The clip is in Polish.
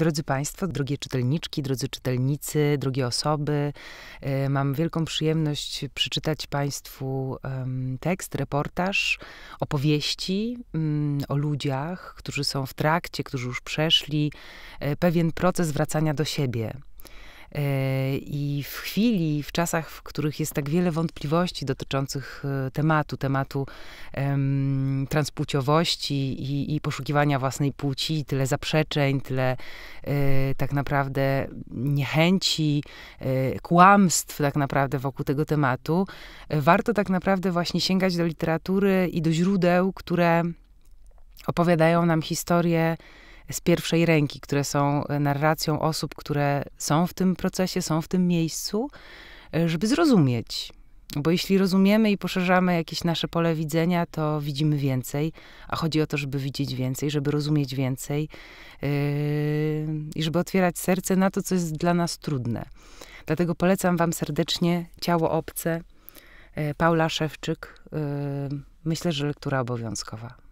Drodzy Państwo, drogie czytelniczki, drodzy czytelnicy, drogie osoby, e, mam wielką przyjemność przeczytać Państwu tekst, reportaż, opowieści mm, o ludziach, którzy są w trakcie, którzy już przeszli e, pewien proces wracania do siebie. E, I w chwili, w czasach, w których jest tak wiele wątpliwości dotyczących e, tematu, tematu um, transpłciowości i, i, poszukiwania własnej płci, tyle zaprzeczeń, tyle e, tak naprawdę niechęci, kłamstw tak naprawdę wokół tego tematu, warto tak naprawdę właśnie sięgać do literatury i do źródeł, które opowiadają nam historię z pierwszej ręki, które są e, narracją osób, które są w tym procesie, są w tym miejscu, e, żeby zrozumieć. Bo jeśli rozumiemy i poszerzamy jakieś nasze pole widzenia, to widzimy więcej, a chodzi o to, żeby widzieć więcej, żeby rozumieć więcej yy, i żeby otwierać serce na to, co jest dla nas trudne. Dlatego polecam Wam serdecznie Ciało Obce, Paula Szewczyk. Myślę, że lektura obowiązkowa.